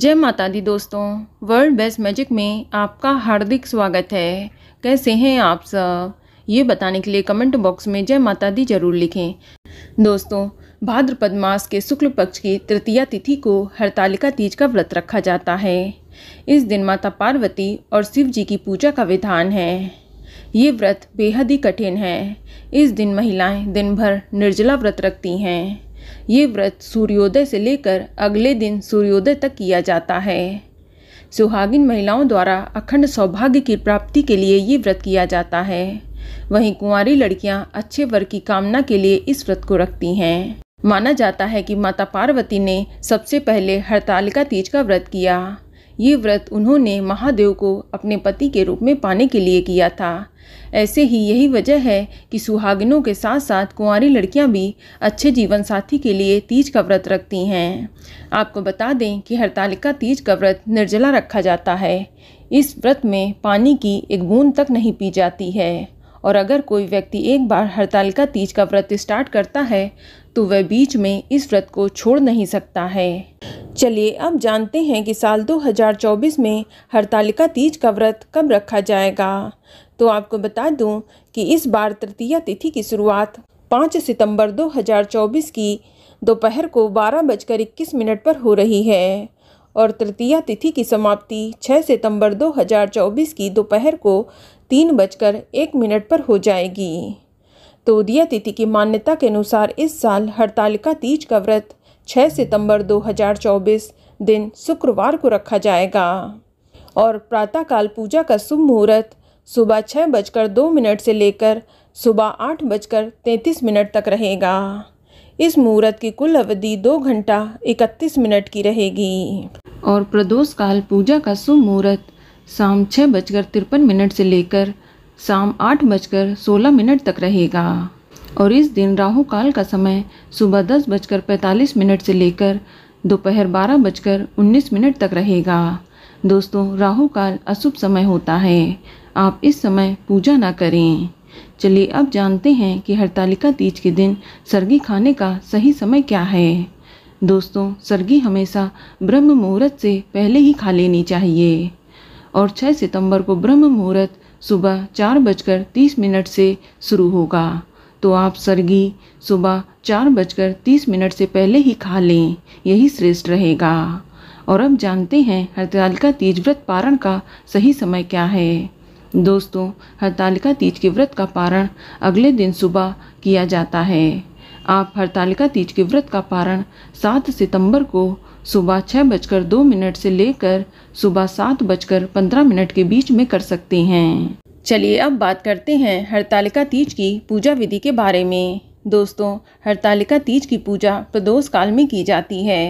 जय माता दी दोस्तों वर्ल्ड बेस्ट मैजिक में आपका हार्दिक स्वागत है कैसे हैं आप सब ये बताने के लिए कमेंट बॉक्स में जय माता दी जरूर लिखें दोस्तों भाद्रपद मास के शुक्ल पक्ष की तृतीया तिथि को हरतालिका तीज का व्रत रखा जाता है इस दिन माता पार्वती और शिव जी की पूजा का विधान है ये व्रत बेहद ही कठिन है इस दिन महिलाएं दिन भर निर्जला व्रत रखती हैं ये व्रत सूर्योदय से लेकर अगले दिन सूर्योदय तक किया जाता है सुहागिन महिलाओं द्वारा अखंड सौभाग्य की प्राप्ति के लिए ये व्रत किया जाता है वहीं कुंवारी लड़कियां अच्छे वर की कामना के लिए इस व्रत को रखती हैं माना जाता है कि माता पार्वती ने सबसे पहले हड़तालिका तीज का व्रत किया ये व्रत उन्होंने महादेव को अपने पति के रूप में पाने के लिए किया था ऐसे ही यही वजह है कि सुहागिनों के साथ साथ कुंवारी लड़कियां भी अच्छे जीवन साथी के लिए तीज का व्रत रखती हैं आपको बता दें कि हरतालिका तीज का व्रत निर्जला रखा जाता है इस व्रत में पानी की एक बूंद तक नहीं पी जाती है और अगर कोई व्यक्ति एक बार हड़तालिका तीज का व्रत स्टार्ट करता है तो वह बीच में इस व्रत को छोड़ नहीं सकता है चलिए अब जानते हैं कि साल 2024 में हड़तालिका तीज का व्रत कब रखा जाएगा तो आपको बता दूं कि इस बार तृतीया तिथि की शुरुआत 5 सितंबर 2024 की दोपहर को बारह बजकर इक्कीस मिनट पर हो रही है और तृतीय तिथि की समाप्ति 6 सितंबर 2024 की दोपहर को तीन बजकर एक मिनट पर हो जाएगी तो उदय तिथि की मान्यता के अनुसार इस साल हड़तालिका तीज का व्रत 6 सितंबर 2024 दिन शुक्रवार को रखा जाएगा और प्रातःकाल पूजा का शुभ मुहूर्त सुबह छः बजकर दो मिनट से लेकर सुबह आठ बजकर तैंतीस मिनट तक रहेगा इस मुहूर्त की कुल अवधि दो घंटा इकतीस मिनट की रहेगी और प्रदोष काल पूजा का शुभ मुहूर्त शाम छः बजकर तिरपन मिनट से लेकर शाम आठ बजकर सोलह मिनट तक रहेगा और इस दिन राहु काल का समय सुबह दस बजकर पैंतालीस मिनट से लेकर दोपहर बारह बजकर उन्नीस मिनट तक रहेगा दोस्तों राहु काल अशुभ समय होता है आप इस समय पूजा ना करें चलिए अब जानते हैं कि हड़तालिका तीज के दिन सरगी खाने का सही समय क्या है दोस्तों सरगी हमेशा ब्रह्म मुहूर्त से पहले ही खा लेनी चाहिए और 6 सितंबर को ब्रह्म मुहूर्त सुबह चार बजकर तीस मिनट से शुरू होगा तो आप सरगी सुबह चार बजकर तीस मिनट से पहले ही खा लें यही श्रेष्ठ रहेगा और अब जानते हैं हड़तालिका तीज व्रत पारण का सही समय क्या है दोस्तों हरतालिका तीज के व्रत का पारण अगले दिन सुबह किया जाता है आप हरतालिका तीज के व्रत का पारण 7 सितंबर को सुबह छः बजकर दो मिनट से लेकर सुबह सात बजकर पंद्रह मिनट के बीच में कर सकते हैं चलिए अब बात करते हैं हरतालिका तीज की पूजा विधि के बारे में दोस्तों हरतालिका तीज की पूजा प्रदोष काल में की जाती है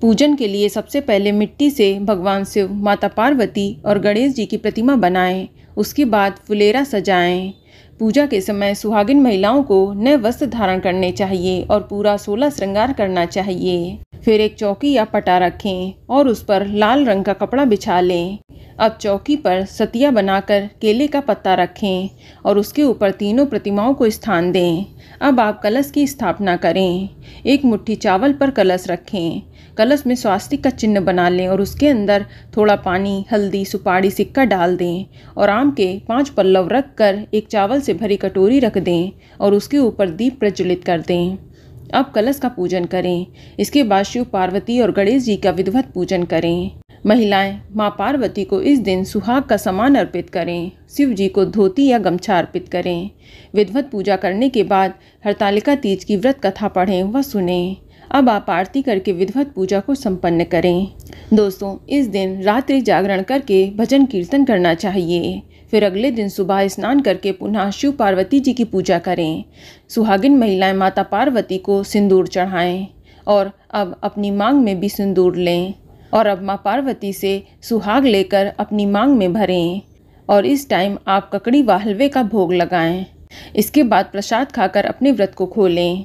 पूजन के लिए सबसे पहले मिट्टी से भगवान शिव माता पार्वती और गणेश जी की प्रतिमा बनाएं उसके बाद फुलेरा सजाएं पूजा के समय सुहागिन महिलाओं को नए वस्त्र धारण करने चाहिए और पूरा सोलह श्रृंगार करना चाहिए फिर एक चौकी या पटा रखें और उस पर लाल रंग का कपड़ा बिछा लें अब चौकी पर सतिया बनाकर केले का पत्ता रखें और उसके ऊपर तीनों प्रतिमाओं को स्थान दें अब आप कलश की स्थापना करें एक मुट्ठी चावल पर कलश रखें कलश में स्वास्तिक का चिन्ह बना लें और उसके अंदर थोड़ा पानी हल्दी सुपारी सिक्का डाल दें और आम के पांच पल्लव रख कर एक चावल से भरी कटोरी रख दें और उसके ऊपर दीप प्रज्वलित कर दें अब कलश का पूजन करें इसके बाद शिव पार्वती और गणेश जी का विधिवत पूजन करें महिलाएं माँ पार्वती को इस दिन सुहाग का सामान अर्पित करें शिव जी को धोती या गमछा अर्पित करें विधवत पूजा करने के बाद हरतालिका तीज की व्रत कथा पढ़ें व सुनें अब आप आरती करके विधवत पूजा को संपन्न करें दोस्तों इस दिन रात्रि जागरण करके भजन कीर्तन करना चाहिए फिर अगले दिन सुबह स्नान करके पुनः शिव पार्वती जी की पूजा करें सुहागिन महिलाएं माता पार्वती को सिंदूर चढ़ाएं और अब अपनी मांग में भी सिंदूर लें और अब माँ पार्वती से सुहाग लेकर अपनी मांग में भरें और इस टाइम आप ककड़ी व हलवे का भोग लगाएं इसके बाद प्रसाद खाकर अपने व्रत को खोलें